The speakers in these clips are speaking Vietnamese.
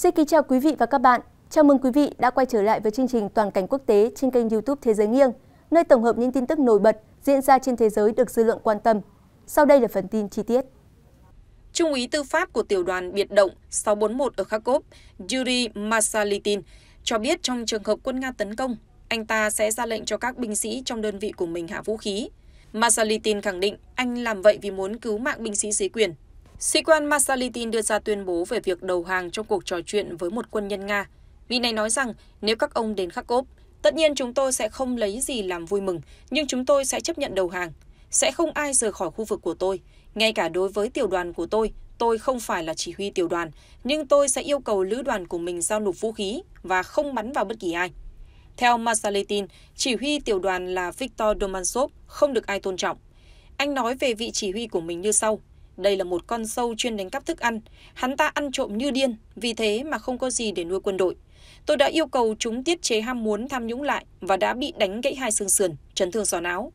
Xin kính chào quý vị và các bạn. Chào mừng quý vị đã quay trở lại với chương trình Toàn cảnh quốc tế trên kênh YouTube Thế giới nghiêng, nơi tổng hợp những tin tức nổi bật diễn ra trên thế giới được dư luận quan tâm. Sau đây là phần tin chi tiết. Trung úy tư pháp của tiểu đoàn biệt động 641 ở Kharkov, Yuri Masalitin, cho biết trong trường hợp quân Nga tấn công, anh ta sẽ ra lệnh cho các binh sĩ trong đơn vị của mình hạ vũ khí. Masalitin khẳng định anh làm vậy vì muốn cứu mạng binh sĩ dưới quyền sĩ quan Masalitin đưa ra tuyên bố về việc đầu hàng trong cuộc trò chuyện với một quân nhân Nga. Vị này nói rằng nếu các ông đến Kharkov, tất nhiên chúng tôi sẽ không lấy gì làm vui mừng, nhưng chúng tôi sẽ chấp nhận đầu hàng. Sẽ không ai rời khỏi khu vực của tôi, ngay cả đối với tiểu đoàn của tôi, tôi không phải là chỉ huy tiểu đoàn, nhưng tôi sẽ yêu cầu lữ đoàn của mình giao nộp vũ khí và không bắn vào bất kỳ ai. Theo Masalitin, chỉ huy tiểu đoàn là Viktor Domansov không được ai tôn trọng. Anh nói về vị chỉ huy của mình như sau – đây là một con sâu chuyên đánh cắp thức ăn. Hắn ta ăn trộm như điên, vì thế mà không có gì để nuôi quân đội. Tôi đã yêu cầu chúng tiết chế ham muốn tham nhũng lại và đã bị đánh gãy hai xương sườn, chấn thương sọ não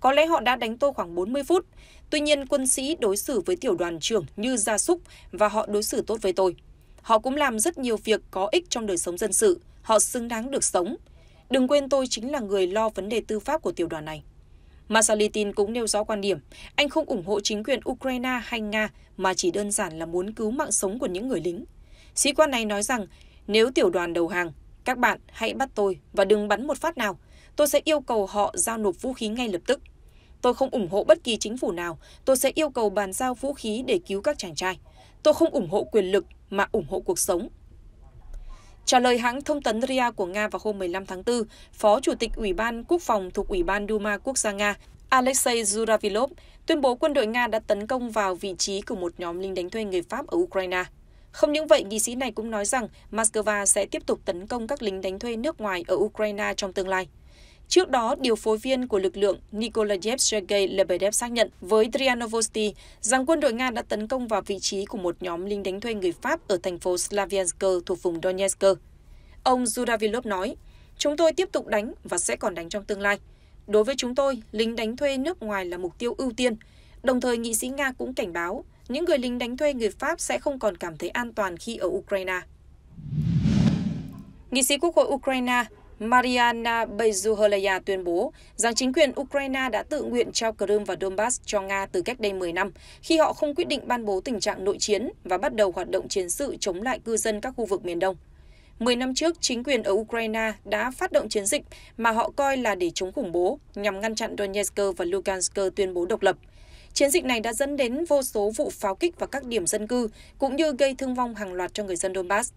Có lẽ họ đã đánh tôi khoảng 40 phút. Tuy nhiên quân sĩ đối xử với tiểu đoàn trưởng như gia súc và họ đối xử tốt với tôi. Họ cũng làm rất nhiều việc có ích trong đời sống dân sự. Họ xứng đáng được sống. Đừng quên tôi chính là người lo vấn đề tư pháp của tiểu đoàn này masalitin cũng nêu rõ quan điểm anh không ủng hộ chính quyền ukraine hay nga mà chỉ đơn giản là muốn cứu mạng sống của những người lính sĩ quan này nói rằng nếu tiểu đoàn đầu hàng các bạn hãy bắt tôi và đừng bắn một phát nào tôi sẽ yêu cầu họ giao nộp vũ khí ngay lập tức tôi không ủng hộ bất kỳ chính phủ nào tôi sẽ yêu cầu bàn giao vũ khí để cứu các chàng trai tôi không ủng hộ quyền lực mà ủng hộ cuộc sống Trả lời hãng thông tấn RIA của Nga vào hôm 15 tháng 4, Phó Chủ tịch Ủy ban Quốc phòng thuộc Ủy ban Duma Quốc gia Nga Alexei Zuravilov tuyên bố quân đội Nga đã tấn công vào vị trí của một nhóm lính đánh thuê người Pháp ở Ukraine. Không những vậy, nghị sĩ này cũng nói rằng Moscow sẽ tiếp tục tấn công các lính đánh thuê nước ngoài ở Ukraine trong tương lai. Trước đó, điều phối viên của lực lượng Nikolayev Sergei Lebedev xác nhận với Trianovosti rằng quân đội Nga đã tấn công vào vị trí của một nhóm lính đánh thuê người Pháp ở thành phố Slavyansk thuộc vùng Donetsk. Ông Zuravilov nói, chúng tôi tiếp tục đánh và sẽ còn đánh trong tương lai. Đối với chúng tôi, lính đánh thuê nước ngoài là mục tiêu ưu tiên. Đồng thời, nghị sĩ Nga cũng cảnh báo những người lính đánh thuê người Pháp sẽ không còn cảm thấy an toàn khi ở Ukraine. Nghị sĩ Quốc hội Ukraine Mariana Bezuholaya tuyên bố rằng chính quyền Ukraine đã tự nguyện trao Crimea và Donbass cho Nga từ cách đây 10 năm, khi họ không quyết định ban bố tình trạng nội chiến và bắt đầu hoạt động chiến sự chống lại cư dân các khu vực miền Đông. 10 năm trước, chính quyền ở Ukraine đã phát động chiến dịch mà họ coi là để chống khủng bố, nhằm ngăn chặn Donetsk và Lugansk tuyên bố độc lập. Chiến dịch này đã dẫn đến vô số vụ pháo kích vào các điểm dân cư, cũng như gây thương vong hàng loạt cho người dân Donbass.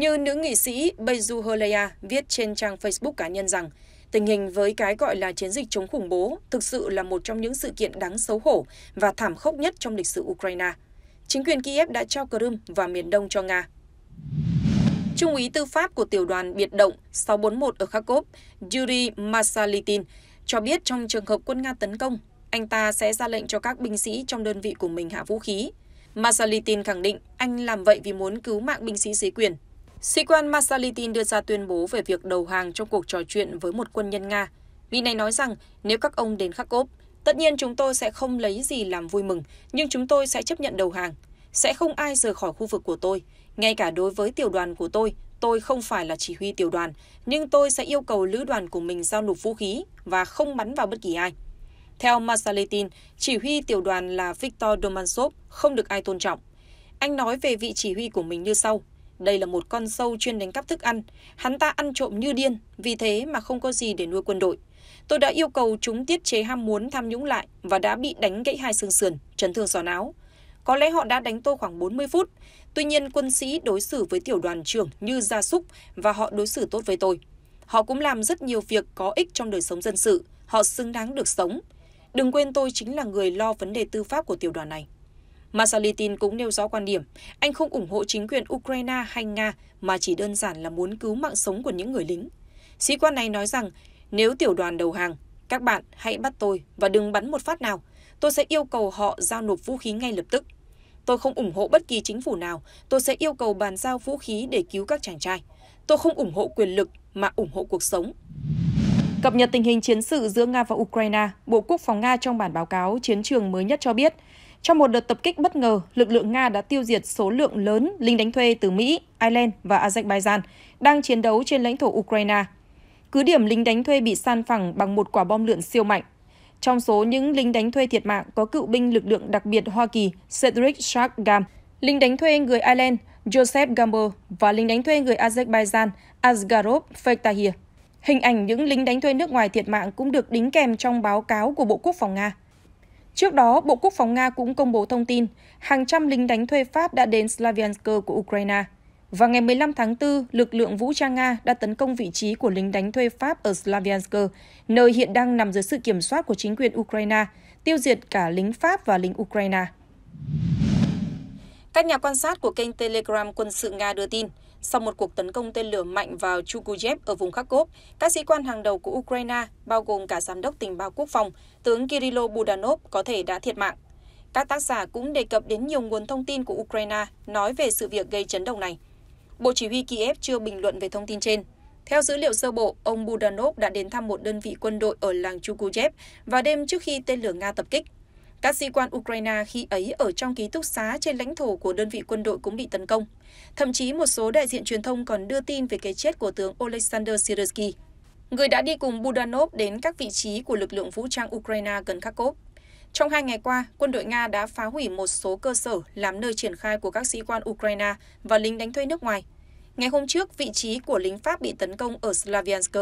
Như nữ nghị sĩ Beju Holeya viết trên trang Facebook cá nhân rằng, tình hình với cái gọi là chiến dịch chống khủng bố thực sự là một trong những sự kiện đáng xấu hổ và thảm khốc nhất trong lịch sử Ukraine. Chính quyền Kiev đã trao Crimea và miền đông cho Nga. Trung úy tư pháp của tiểu đoàn biệt động 641 ở Kharkov, Yuri Masalitin, cho biết trong trường hợp quân Nga tấn công, anh ta sẽ ra lệnh cho các binh sĩ trong đơn vị của mình hạ vũ khí. Masalitin khẳng định anh làm vậy vì muốn cứu mạng binh sĩ dưới quyền sĩ quan Masalitin đưa ra tuyên bố về việc đầu hàng trong cuộc trò chuyện với một quân nhân Nga. Vị này nói rằng nếu các ông đến khắc Kharkov, tất nhiên chúng tôi sẽ không lấy gì làm vui mừng, nhưng chúng tôi sẽ chấp nhận đầu hàng. Sẽ không ai rời khỏi khu vực của tôi, ngay cả đối với tiểu đoàn của tôi, tôi không phải là chỉ huy tiểu đoàn, nhưng tôi sẽ yêu cầu lữ đoàn của mình giao nộp vũ khí và không bắn vào bất kỳ ai. Theo Masalitin, chỉ huy tiểu đoàn là Viktor Domansov không được ai tôn trọng. Anh nói về vị chỉ huy của mình như sau – đây là một con sâu chuyên đánh cắp thức ăn. Hắn ta ăn trộm như điên, vì thế mà không có gì để nuôi quân đội. Tôi đã yêu cầu chúng tiết chế ham muốn tham nhũng lại và đã bị đánh gãy hai xương sườn, chấn thương sọ não Có lẽ họ đã đánh tôi khoảng 40 phút. Tuy nhiên quân sĩ đối xử với tiểu đoàn trưởng như gia súc và họ đối xử tốt với tôi. Họ cũng làm rất nhiều việc có ích trong đời sống dân sự. Họ xứng đáng được sống. Đừng quên tôi chính là người lo vấn đề tư pháp của tiểu đoàn này masalitin cũng nêu rõ quan điểm anh không ủng hộ chính quyền ukraine hay nga mà chỉ đơn giản là muốn cứu mạng sống của những người lính sĩ quan này nói rằng nếu tiểu đoàn đầu hàng các bạn hãy bắt tôi và đừng bắn một phát nào tôi sẽ yêu cầu họ giao nộp vũ khí ngay lập tức tôi không ủng hộ bất kỳ chính phủ nào tôi sẽ yêu cầu bàn giao vũ khí để cứu các chàng trai tôi không ủng hộ quyền lực mà ủng hộ cuộc sống Cập nhật tình hình chiến sự giữa Nga và Ukraine, Bộ Quốc phòng Nga trong bản báo cáo chiến trường mới nhất cho biết trong một đợt tập kích bất ngờ, lực lượng Nga đã tiêu diệt số lượng lớn lính đánh thuê từ Mỹ, Ireland và Azerbaijan đang chiến đấu trên lãnh thổ Ukraine. Cứ điểm lính đánh thuê bị san phẳng bằng một quả bom lượn siêu mạnh. Trong số những lính đánh thuê thiệt mạng có cựu binh lực lượng đặc biệt Hoa Kỳ Cedric Shark Gam, lính đánh thuê người Ireland Joseph Gamber và lính đánh thuê người Azerbaijan Asgarov Fektahir. Hình ảnh những lính đánh thuê nước ngoài thiệt mạng cũng được đính kèm trong báo cáo của Bộ Quốc phòng Nga. Trước đó, Bộ Quốc phòng Nga cũng công bố thông tin hàng trăm lính đánh thuê Pháp đã đến Slavyansk của Ukraine. Vào ngày 15 tháng 4, lực lượng vũ trang Nga đã tấn công vị trí của lính đánh thuê Pháp ở Slavyansk, nơi hiện đang nằm dưới sự kiểm soát của chính quyền Ukraine, tiêu diệt cả lính Pháp và lính Ukraine. Các nhà quan sát của kênh Telegram quân sự Nga đưa tin, sau một cuộc tấn công tên lửa mạnh vào Chukoyev ở vùng Kharkov, các sĩ quan hàng đầu của Ukraine, bao gồm cả giám đốc tình báo quốc phòng, tướng Kirilo Budanov có thể đã thiệt mạng. Các tác giả cũng đề cập đến nhiều nguồn thông tin của Ukraine nói về sự việc gây chấn động này. Bộ Chỉ huy Kiev chưa bình luận về thông tin trên. Theo dữ liệu sơ bộ, ông Budanov đã đến thăm một đơn vị quân đội ở làng Chukoyev vào đêm trước khi tên lửa Nga tập kích. Các sĩ quan Ukraine khi ấy ở trong ký túc xá trên lãnh thổ của đơn vị quân đội cũng bị tấn công. Thậm chí một số đại diện truyền thông còn đưa tin về cái chết của tướng Oleksandr Sirsky, người đã đi cùng Budanov đến các vị trí của lực lượng vũ trang Ukraine gần Kharkov. Trong hai ngày qua, quân đội Nga đã phá hủy một số cơ sở làm nơi triển khai của các sĩ quan Ukraine và lính đánh thuê nước ngoài. Ngày hôm trước, vị trí của lính Pháp bị tấn công ở Slaviansk.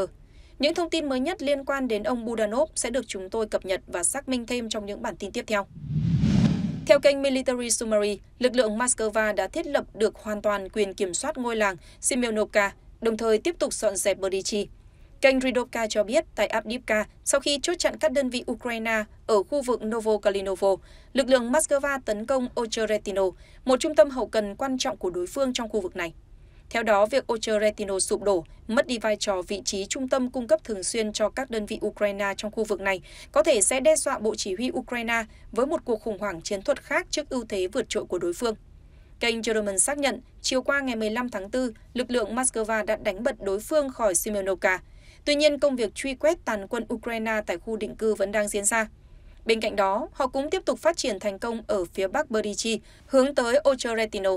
Những thông tin mới nhất liên quan đến ông Budanov sẽ được chúng tôi cập nhật và xác minh thêm trong những bản tin tiếp theo. Theo kênh Military Summary, lực lượng Moscow đã thiết lập được hoàn toàn quyền kiểm soát ngôi làng Simeonovka, đồng thời tiếp tục dọn dẹp Berdichy. Kênh Ridovka cho biết tại Abdivka, sau khi chốt chặn các đơn vị Ukraine ở khu vực Novokalinovo, lực lượng Moscow tấn công Ocheretino, một trung tâm hậu cần quan trọng của đối phương trong khu vực này. Theo đó, việc Ocheretino sụp đổ, mất đi vai trò vị trí trung tâm cung cấp thường xuyên cho các đơn vị Ukraine trong khu vực này, có thể sẽ đe dọa Bộ Chỉ huy Ukraine với một cuộc khủng hoảng chiến thuật khác trước ưu thế vượt trội của đối phương. Kênh German xác nhận, chiều qua ngày 15 tháng 4, lực lượng Moscow đã đánh bật đối phương khỏi Simeonovka. Tuy nhiên, công việc truy quét tàn quân Ukraine tại khu định cư vẫn đang diễn ra. Bên cạnh đó, họ cũng tiếp tục phát triển thành công ở phía bắc Berichi, hướng tới Ocheretino.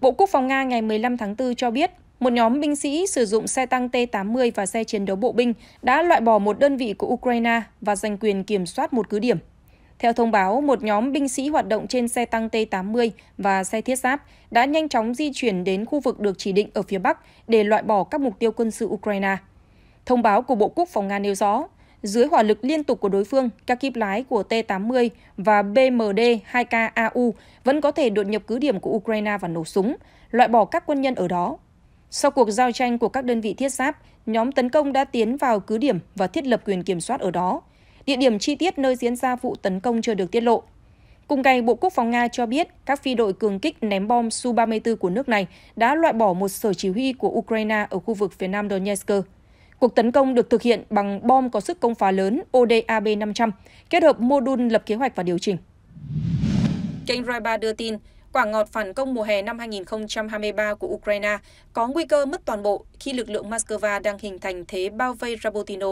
Bộ Quốc phòng Nga ngày 15 tháng 4 cho biết, một nhóm binh sĩ sử dụng xe tăng T-80 và xe chiến đấu bộ binh đã loại bỏ một đơn vị của Ukraine và giành quyền kiểm soát một cứ điểm. Theo thông báo, một nhóm binh sĩ hoạt động trên xe tăng T-80 và xe thiết giáp đã nhanh chóng di chuyển đến khu vực được chỉ định ở phía Bắc để loại bỏ các mục tiêu quân sự Ukraine. Thông báo của Bộ Quốc phòng Nga nêu rõ, dưới hỏa lực liên tục của đối phương, các kíp lái của T-80 và BMD-2KAU vẫn có thể đột nhập cứ điểm của Ukraine và nổ súng, loại bỏ các quân nhân ở đó. Sau cuộc giao tranh của các đơn vị thiết giáp, nhóm tấn công đã tiến vào cứ điểm và thiết lập quyền kiểm soát ở đó. Địa điểm chi tiết nơi diễn ra vụ tấn công chưa được tiết lộ. Cùng ngày, Bộ Quốc phòng Nga cho biết các phi đội cường kích ném bom Su-34 của nước này đã loại bỏ một sở chỉ huy của Ukraine ở khu vực phía nam Donetsk. Cuộc tấn công được thực hiện bằng bom có sức công phá lớn ODAB-500, kết hợp mô đun lập kế hoạch và điều chỉnh. Kênh Raiba đưa tin, quả ngọt phản công mùa hè năm 2023 của Ukraine có nguy cơ mất toàn bộ khi lực lượng Moscow đang hình thành thế bao vây Rabotino.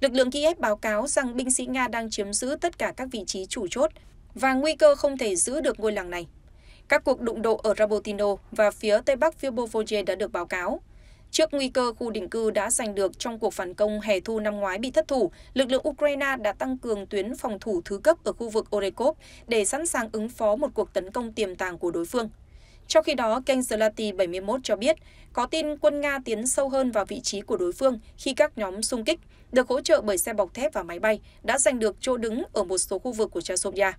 Lực lượng Kiev báo cáo rằng binh sĩ Nga đang chiếm giữ tất cả các vị trí chủ chốt và nguy cơ không thể giữ được ngôi làng này. Các cuộc đụng độ ở Rabotino và phía tây bắc phía Bovoje đã được báo cáo. Trước nguy cơ khu định cư đã giành được trong cuộc phản công hè thu năm ngoái bị thất thủ, lực lượng Ukraine đã tăng cường tuyến phòng thủ thứ cấp ở khu vực Orekov để sẵn sàng ứng phó một cuộc tấn công tiềm tàng của đối phương. Trong khi đó, kênh Zlati 71 cho biết có tin quân Nga tiến sâu hơn vào vị trí của đối phương khi các nhóm xung kích, được hỗ trợ bởi xe bọc thép và máy bay, đã giành được chỗ đứng ở một số khu vực của Chasovia.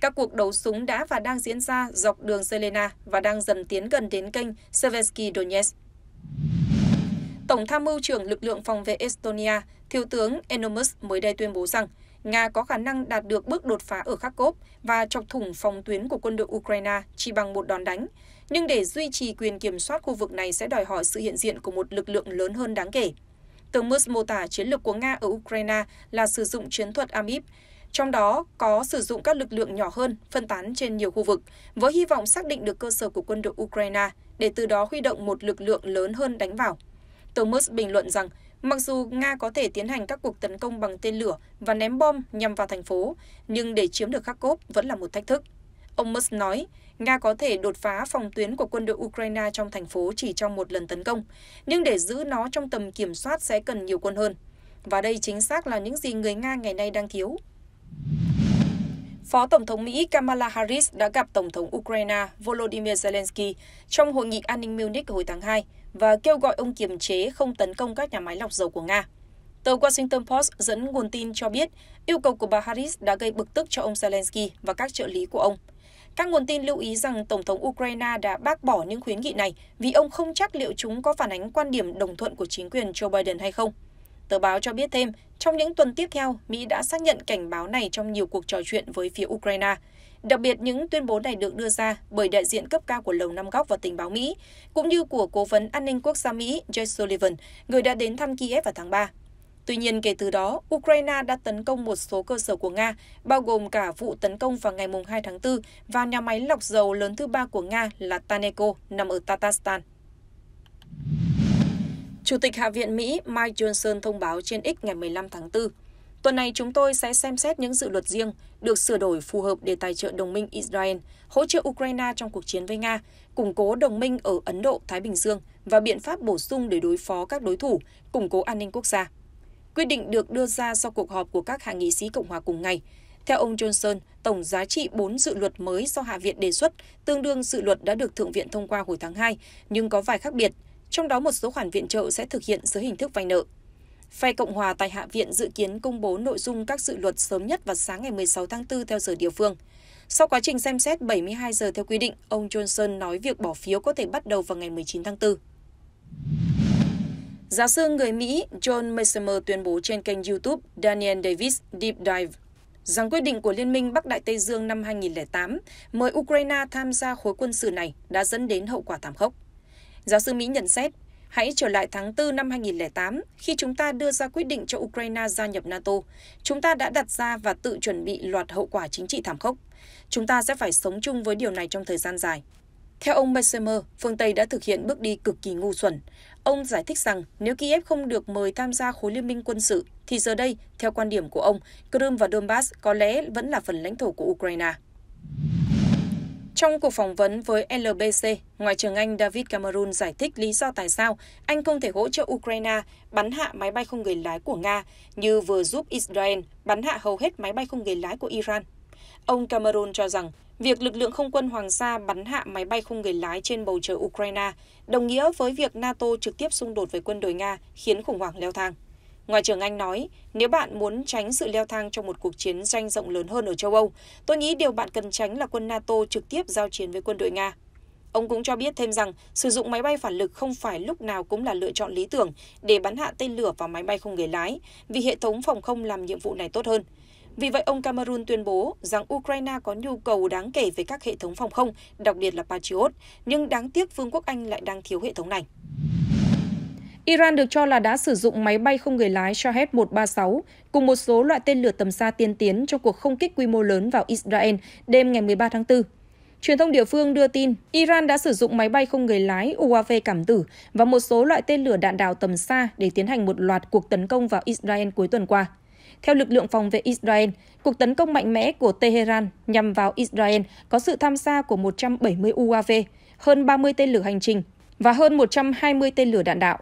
Các cuộc đấu súng đã và đang diễn ra dọc đường Selena và đang dần tiến gần đến kênh Seversky Donetsk. Tổng tham mưu trưởng lực lượng phòng vệ Estonia, Thiếu tướng Enomus mới đây tuyên bố rằng Nga có khả năng đạt được bước đột phá ở Kharkov và chọc thủng phòng tuyến của quân đội Ukraine chỉ bằng một đòn đánh, nhưng để duy trì quyền kiểm soát khu vực này sẽ đòi hỏi sự hiện diện của một lực lượng lớn hơn đáng kể. Tướng Mus mô tả chiến lược của Nga ở Ukraine là sử dụng chiến thuật AMIP, trong đó có sử dụng các lực lượng nhỏ hơn, phân tán trên nhiều khu vực, với hy vọng xác định được cơ sở của quân đội Ukraine để từ đó huy động một lực lượng lớn hơn đánh vào. Thomas bình luận rằng mặc dù Nga có thể tiến hành các cuộc tấn công bằng tên lửa và ném bom nhằm vào thành phố, nhưng để chiếm được Kharkov vẫn là một thách thức. Ông Musk nói, Nga có thể đột phá phòng tuyến của quân đội Ukraine trong thành phố chỉ trong một lần tấn công, nhưng để giữ nó trong tầm kiểm soát sẽ cần nhiều quân hơn. Và đây chính xác là những gì người Nga ngày nay đang thiếu. Phó Tổng thống Mỹ Kamala Harris đã gặp Tổng thống Ukraine Volodymyr Zelensky trong Hội nghị an ninh Munich hồi tháng 2 và kêu gọi ông kiềm chế không tấn công các nhà máy lọc dầu của Nga. Tờ Washington Post dẫn nguồn tin cho biết yêu cầu của bà Harris đã gây bực tức cho ông Zelensky và các trợ lý của ông. Các nguồn tin lưu ý rằng Tổng thống Ukraine đã bác bỏ những khuyến nghị này vì ông không chắc liệu chúng có phản ánh quan điểm đồng thuận của chính quyền Joe Biden hay không. Tờ báo cho biết thêm, trong những tuần tiếp theo, Mỹ đã xác nhận cảnh báo này trong nhiều cuộc trò chuyện với phía Ukraine, Đặc biệt, những tuyên bố này được đưa ra bởi đại diện cấp cao của Lầu Năm Góc và tình báo Mỹ, cũng như của Cố vấn An ninh Quốc gia Mỹ Jake Sullivan, người đã đến thăm Kiev vào tháng 3. Tuy nhiên, kể từ đó, Ukraine đã tấn công một số cơ sở của Nga, bao gồm cả vụ tấn công vào ngày 2 tháng 4 và nhà máy lọc dầu lớn thứ ba của Nga là Taneco, nằm ở Tatarstan. Chủ tịch Hạ viện Mỹ Mike Johnson thông báo trên X ngày 15 tháng 4 Tuần này chúng tôi sẽ xem xét những dự luật riêng được sửa đổi phù hợp để tài trợ đồng minh Israel hỗ trợ Ukraine trong cuộc chiến với Nga, củng cố đồng minh ở Ấn Độ, Thái Bình Dương và biện pháp bổ sung để đối phó các đối thủ, củng cố an ninh quốc gia. Quyết định được đưa ra sau cuộc họp của các hạ nghị sĩ Cộng hòa cùng ngày. Theo ông Johnson, tổng giá trị bốn dự luật mới do Hạ viện đề xuất tương đương dự luật đã được Thượng viện thông qua hồi tháng hai, nhưng có vài khác biệt, trong đó một số khoản viện trợ sẽ thực hiện dưới hình thức vay nợ phe Cộng hòa tại Hạ viện dự kiến công bố nội dung các dự luật sớm nhất vào sáng ngày 16 tháng 4 theo giờ địa phương. Sau quá trình xem xét 72 giờ theo quy định, ông Johnson nói việc bỏ phiếu có thể bắt đầu vào ngày 19 tháng 4. Giáo sư người Mỹ John Messemer tuyên bố trên kênh YouTube Daniel Davis Deep Dive rằng quyết định của Liên minh Bắc Đại Tây Dương năm 2008 mời Ukraine tham gia khối quân sự này đã dẫn đến hậu quả thảm khốc. Giáo sư Mỹ nhận xét, Hãy trở lại tháng 4 năm 2008, khi chúng ta đưa ra quyết định cho Ukraine gia nhập NATO, chúng ta đã đặt ra và tự chuẩn bị loạt hậu quả chính trị thảm khốc. Chúng ta sẽ phải sống chung với điều này trong thời gian dài. Theo ông Messemer, phương Tây đã thực hiện bước đi cực kỳ ngu xuẩn. Ông giải thích rằng nếu Kiev không được mời tham gia khối liên minh quân sự, thì giờ đây, theo quan điểm của ông, Crimea và Donbass có lẽ vẫn là phần lãnh thổ của Ukraine. Trong cuộc phỏng vấn với LBC, Ngoại trưởng Anh David Cameron giải thích lý do tại sao Anh không thể hỗ trợ Ukraine bắn hạ máy bay không người lái của Nga như vừa giúp Israel bắn hạ hầu hết máy bay không người lái của Iran. Ông Cameron cho rằng việc lực lượng không quân Hoàng gia bắn hạ máy bay không người lái trên bầu trời Ukraine đồng nghĩa với việc NATO trực tiếp xung đột với quân đội Nga khiến khủng hoảng leo thang ngoại trưởng anh nói nếu bạn muốn tránh sự leo thang trong một cuộc chiến tranh rộng lớn hơn ở châu âu tôi nghĩ điều bạn cần tránh là quân nato trực tiếp giao chiến với quân đội nga ông cũng cho biết thêm rằng sử dụng máy bay phản lực không phải lúc nào cũng là lựa chọn lý tưởng để bắn hạ tên lửa và máy bay không người lái vì hệ thống phòng không làm nhiệm vụ này tốt hơn vì vậy, ông Cameron tuyên bố rằng Ukraine có nhu cầu đáng kể về các hệ thống phòng không, đặc biệt là Patriot, nhưng đáng tiếc Vương quốc Anh lại đang thiếu hệ thống này. Iran được cho là đã sử dụng máy bay không người lái Shahed-136 cùng một số loại tên lửa tầm xa tiên tiến trong cuộc không kích quy mô lớn vào Israel đêm ngày 13 tháng 4. Truyền thông địa phương đưa tin, Iran đã sử dụng máy bay không người lái UAV cảm tử và một số loại tên lửa đạn đạo tầm xa để tiến hành một loạt cuộc tấn công vào Israel cuối tuần qua. Theo lực lượng phòng vệ Israel, cuộc tấn công mạnh mẽ của Tehran nhằm vào Israel có sự tham gia của 170 UAV, hơn 30 tên lửa hành trình và hơn 120 tên lửa đạn đạo.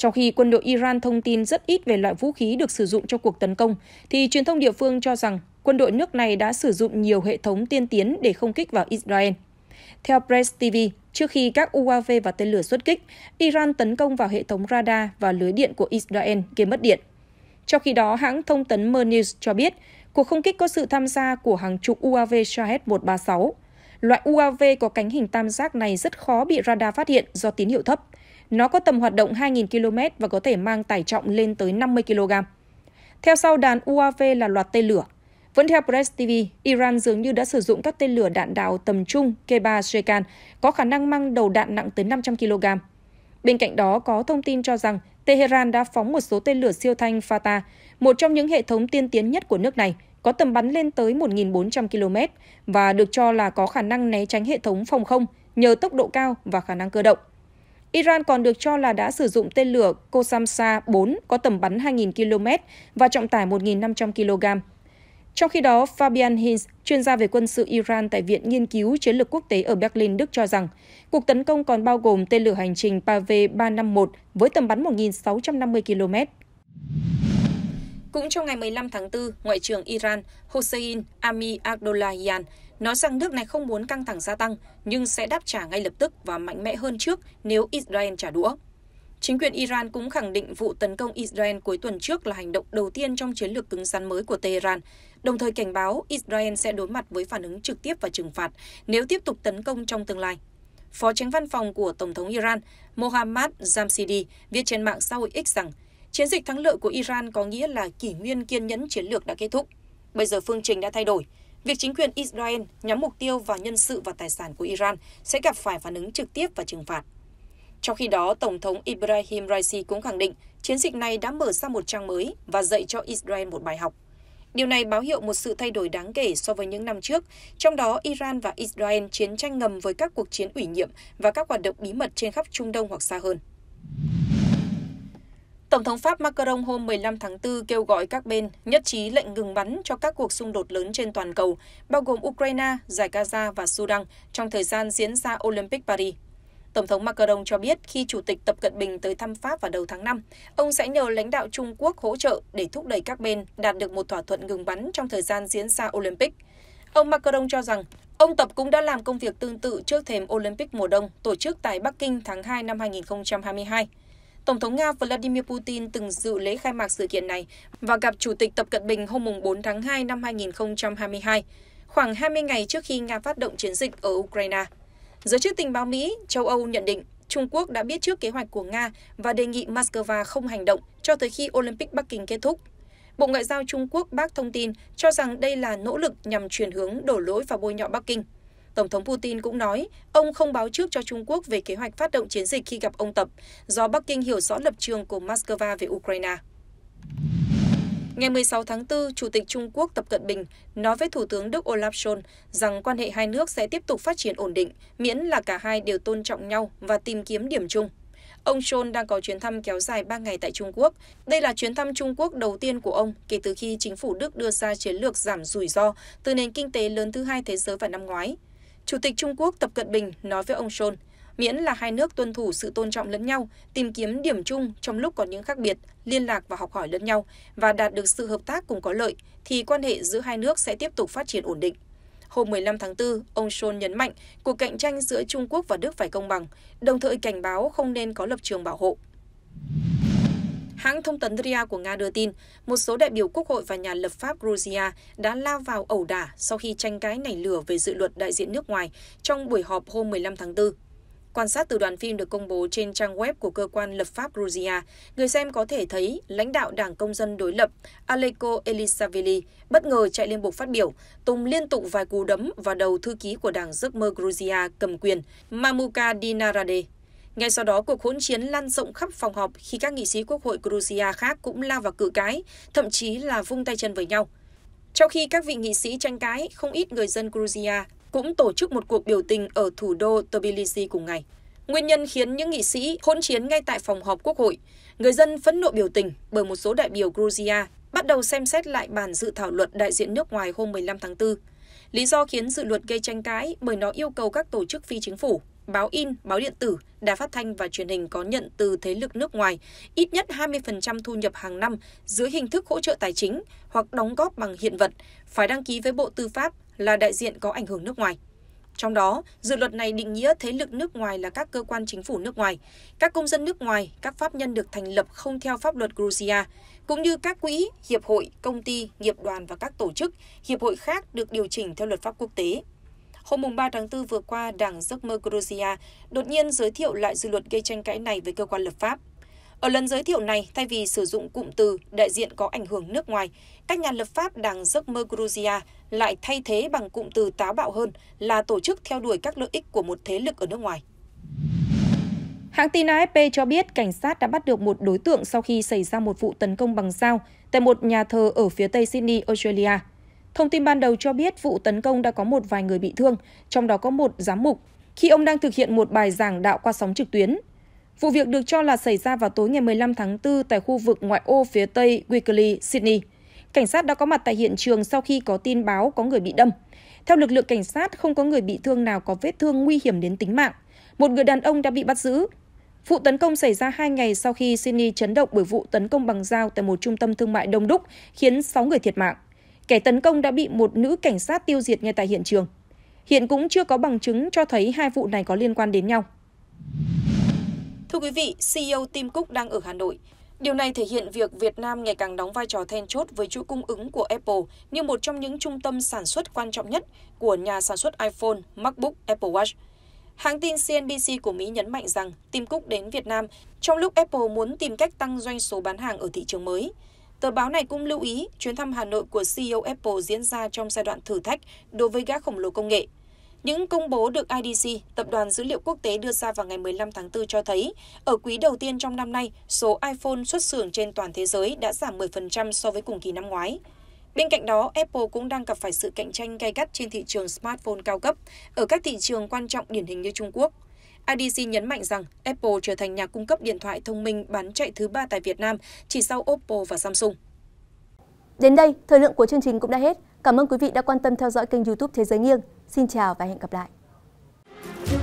Trong khi quân đội Iran thông tin rất ít về loại vũ khí được sử dụng cho cuộc tấn công, thì truyền thông địa phương cho rằng quân đội nước này đã sử dụng nhiều hệ thống tiên tiến để không kích vào Israel. Theo Press TV, trước khi các UAV và tên lửa xuất kích, Iran tấn công vào hệ thống radar và lưới điện của Israel gây mất điện. Trong khi đó, hãng thông tấn Mer cho biết, cuộc không kích có sự tham gia của hàng chục UAV Shahed-136. Loại UAV có cánh hình tam giác này rất khó bị radar phát hiện do tín hiệu thấp. Nó có tầm hoạt động 2.000 km và có thể mang tải trọng lên tới 50 kg. Theo sau đàn UAV là loạt tên lửa. Vẫn theo Press TV, Iran dường như đã sử dụng các tên lửa đạn đạo tầm trung K3 Shekan có khả năng mang đầu đạn nặng tới 500 kg. Bên cạnh đó, có thông tin cho rằng Tehran đã phóng một số tên lửa siêu thanh Fatah, một trong những hệ thống tiên tiến nhất của nước này, có tầm bắn lên tới 1.400 km và được cho là có khả năng né tránh hệ thống phòng không nhờ tốc độ cao và khả năng cơ động iran còn được cho là đã sử dụng tên lửa kosamsa 4 có tầm bắn 2.000 km và trọng tải 1.500 kg. Trong khi đó, Fabian Hinz, chuyên gia về quân sự Iran tại Viện Nghiên cứu Chiến lược Quốc tế ở Berlin, Đức cho rằng cuộc tấn công còn bao gồm tên lửa hành trình Pav 351 với tầm bắn 1.650 km. Cũng trong ngày 15 tháng 4, Ngoại trưởng Iran Hossein Ami Abdullahian nói rằng nước này không muốn căng thẳng gia tăng nhưng sẽ đáp trả ngay lập tức và mạnh mẽ hơn trước nếu Israel trả đũa. Chính quyền Iran cũng khẳng định vụ tấn công Israel cuối tuần trước là hành động đầu tiên trong chiến lược cứng rắn mới của Tehran, đồng thời cảnh báo Israel sẽ đối mặt với phản ứng trực tiếp và trừng phạt nếu tiếp tục tấn công trong tương lai. Phó tránh văn phòng của Tổng thống Iran Mohammad Jamshidi viết trên mạng xã hội X rằng chiến dịch thắng lợi của Iran có nghĩa là kỷ nguyên kiên nhẫn chiến lược đã kết thúc. Bây giờ phương trình đã thay đổi, Việc chính quyền Israel nhắm mục tiêu vào nhân sự và tài sản của Iran sẽ gặp phải phản ứng trực tiếp và trừng phạt. Trong khi đó, Tổng thống Ibrahim Raisi cũng khẳng định chiến dịch này đã mở ra một trang mới và dạy cho Israel một bài học. Điều này báo hiệu một sự thay đổi đáng kể so với những năm trước, trong đó Iran và Israel chiến tranh ngầm với các cuộc chiến ủy nhiệm và các hoạt động bí mật trên khắp Trung Đông hoặc xa hơn. Tổng thống Pháp Macron hôm 15 tháng 4 kêu gọi các bên nhất trí lệnh ngừng bắn cho các cuộc xung đột lớn trên toàn cầu, bao gồm Ukraine, Giải Gaza và Sudan, trong thời gian diễn ra Olympic Paris. Tổng thống Macron cho biết khi Chủ tịch Tập Cận Bình tới thăm Pháp vào đầu tháng 5, ông sẽ nhờ lãnh đạo Trung Quốc hỗ trợ để thúc đẩy các bên đạt được một thỏa thuận ngừng bắn trong thời gian diễn ra Olympic. Ông Macron cho rằng Ông Tập cũng đã làm công việc tương tự trước thềm Olympic mùa đông tổ chức tại Bắc Kinh tháng 2 năm 2022. Tổng thống Nga Vladimir Putin từng dự lễ khai mạc sự kiện này và gặp Chủ tịch Tập Cận Bình hôm 4 tháng 2 năm 2022, khoảng 20 ngày trước khi Nga phát động chiến dịch ở Ukraine. Giới chức tình báo Mỹ, châu Âu nhận định Trung Quốc đã biết trước kế hoạch của Nga và đề nghị Moscow không hành động cho tới khi Olympic Bắc Kinh kết thúc. Bộ Ngoại giao Trung Quốc bác thông tin cho rằng đây là nỗ lực nhằm chuyển hướng đổ lỗi và bôi nhọ Bắc Kinh. Tổng thống Putin cũng nói ông không báo trước cho Trung Quốc về kế hoạch phát động chiến dịch khi gặp ông Tập, do Bắc Kinh hiểu rõ lập trường của Moscow về Ukraine. Ngày 16 tháng 4, Chủ tịch Trung Quốc Tập Cận Bình nói với Thủ tướng Đức Olaf Scholz rằng quan hệ hai nước sẽ tiếp tục phát triển ổn định, miễn là cả hai đều tôn trọng nhau và tìm kiếm điểm chung. Ông Scholz đang có chuyến thăm kéo dài 3 ngày tại Trung Quốc. Đây là chuyến thăm Trung Quốc đầu tiên của ông kể từ khi chính phủ Đức đưa ra chiến lược giảm rủi ro từ nền kinh tế lớn thứ hai thế giới vào năm ngoái. Chủ tịch Trung Quốc Tập Cận Bình nói với ông Scholz, miễn là hai nước tuân thủ sự tôn trọng lẫn nhau, tìm kiếm điểm chung trong lúc có những khác biệt, liên lạc và học hỏi lẫn nhau và đạt được sự hợp tác cùng có lợi thì quan hệ giữa hai nước sẽ tiếp tục phát triển ổn định. Hôm 15 tháng 4, ông Scholz nhấn mạnh cuộc cạnh tranh giữa Trung Quốc và Đức phải công bằng, đồng thời cảnh báo không nên có lập trường bảo hộ. Hãng thông tấn RIA của Nga đưa tin, một số đại biểu quốc hội và nhà lập pháp Georgia đã lao vào ẩu đả sau khi tranh cãi nảy lửa về dự luật đại diện nước ngoài trong buổi họp hôm 15 tháng 4. Quan sát từ đoàn phim được công bố trên trang web của cơ quan lập pháp Georgia, người xem có thể thấy lãnh đạo Đảng Công dân đối lập Aleko Elisaveli bất ngờ chạy lên bục phát biểu, tùng liên tục vài cú đấm vào đầu thư ký của Đảng Giấc mơ Georgia cầm quyền Mamuka Dinarade. Ngay sau đó, cuộc hỗn chiến lan rộng khắp phòng họp khi các nghị sĩ quốc hội Georgia khác cũng lao vào cự cái, thậm chí là vung tay chân với nhau. Trong khi các vị nghị sĩ tranh cãi, không ít người dân Georgia cũng tổ chức một cuộc biểu tình ở thủ đô Tbilisi cùng ngày. Nguyên nhân khiến những nghị sĩ hỗn chiến ngay tại phòng họp quốc hội, người dân phẫn nộ biểu tình bởi một số đại biểu Georgia bắt đầu xem xét lại bản dự thảo luật đại diện nước ngoài hôm 15 tháng 4. Lý do khiến dự luật gây tranh cãi bởi nó yêu cầu các tổ chức phi chính phủ báo in, báo điện tử, đài phát thanh và truyền hình có nhận từ thế lực nước ngoài ít nhất 20% thu nhập hàng năm dưới hình thức hỗ trợ tài chính hoặc đóng góp bằng hiện vật phải đăng ký với Bộ Tư pháp là đại diện có ảnh hưởng nước ngoài. Trong đó, dự luật này định nghĩa thế lực nước ngoài là các cơ quan chính phủ nước ngoài, các công dân nước ngoài, các pháp nhân được thành lập không theo pháp luật Georgia, cũng như các quỹ, hiệp hội, công ty, nghiệp đoàn và các tổ chức, hiệp hội khác được điều chỉnh theo luật pháp quốc tế hôm 3 tháng 4 vừa qua, Đảng Giấc mơ Georgia đột nhiên giới thiệu lại dự luật gây tranh cãi này với cơ quan lập pháp. Ở lần giới thiệu này, thay vì sử dụng cụm từ đại diện có ảnh hưởng nước ngoài, các nhà lập pháp Đảng Giấc mơ Georgia lại thay thế bằng cụm từ táo bạo hơn là tổ chức theo đuổi các lợi ích của một thế lực ở nước ngoài. Hãng tin AFP cho biết cảnh sát đã bắt được một đối tượng sau khi xảy ra một vụ tấn công bằng dao tại một nhà thờ ở phía tây Sydney, Australia. Thông tin ban đầu cho biết vụ tấn công đã có một vài người bị thương, trong đó có một giám mục, khi ông đang thực hiện một bài giảng đạo qua sóng trực tuyến. Vụ việc được cho là xảy ra vào tối ngày 15 tháng 4 tại khu vực ngoại ô phía tây Wickley, Sydney. Cảnh sát đã có mặt tại hiện trường sau khi có tin báo có người bị đâm. Theo lực lượng cảnh sát, không có người bị thương nào có vết thương nguy hiểm đến tính mạng. Một người đàn ông đã bị bắt giữ. Vụ tấn công xảy ra hai ngày sau khi Sydney chấn động bởi vụ tấn công bằng dao tại một trung tâm thương mại đông đúc, khiến 6 người thiệt mạng kẻ tấn công đã bị một nữ cảnh sát tiêu diệt ngay tại hiện trường hiện cũng chưa có bằng chứng cho thấy hai vụ này có liên quan đến nhau Thưa quý vị, CEO Tim Cook đang ở Hà Nội. Điều này thể hiện việc Việt Nam ngày càng đóng vai trò then chốt với chuỗi cung ứng của Apple như một trong những trung tâm sản xuất quan trọng nhất của nhà sản xuất iPhone, MacBook, Apple Watch. Hãng tin CNBC của Mỹ nhấn mạnh rằng Tim Cook đến Việt Nam trong lúc Apple muốn tìm cách tăng doanh số bán hàng ở thị trường mới. Tờ báo này cũng lưu ý chuyến thăm Hà Nội của CEO Apple diễn ra trong giai đoạn thử thách đối với gã khổng lồ công nghệ. Những công bố được IDC, Tập đoàn Dữ liệu Quốc tế đưa ra vào ngày 15 tháng 4 cho thấy, ở quý đầu tiên trong năm nay, số iPhone xuất xưởng trên toàn thế giới đã giảm 10% so với cùng kỳ năm ngoái. Bên cạnh đó, Apple cũng đang gặp phải sự cạnh tranh gay gắt trên thị trường smartphone cao cấp ở các thị trường quan trọng điển hình như Trung Quốc. IDC nhấn mạnh rằng Apple trở thành nhà cung cấp điện thoại thông minh bán chạy thứ ba tại Việt Nam, chỉ sau Oppo và Samsung. Đến đây, thời lượng của chương trình cũng đã hết. Cảm ơn quý vị đã quan tâm theo dõi kênh YouTube Thế giới nghiêng. Xin chào và hẹn gặp lại.